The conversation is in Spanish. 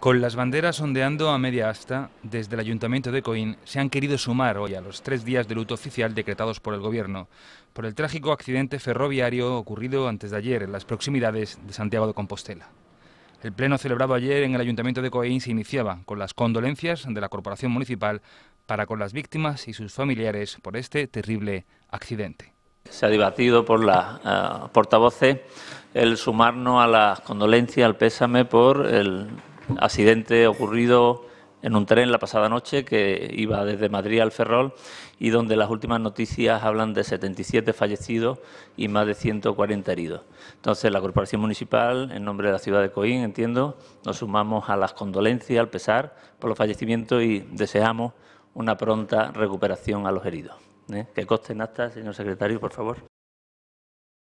Con las banderas ondeando a media asta, desde el Ayuntamiento de Coín se han querido sumar hoy a los tres días de luto oficial decretados por el Gobierno por el trágico accidente ferroviario ocurrido antes de ayer en las proximidades de Santiago de Compostela. El pleno celebrado ayer en el Ayuntamiento de Coín se iniciaba con las condolencias de la Corporación Municipal para con las víctimas y sus familiares por este terrible accidente. Se ha debatido por la eh, el sumarnos a las condolencias, al pésame por el accidente ocurrido en un tren la pasada noche que iba desde Madrid al Ferrol y donde las últimas noticias hablan de 77 fallecidos y más de 140 heridos. Entonces, la Corporación Municipal, en nombre de la ciudad de Coín, entiendo, nos sumamos a las condolencias, al pesar por los fallecimientos y deseamos una pronta recuperación a los heridos. ¿Eh? Que conste en señor secretario, por favor.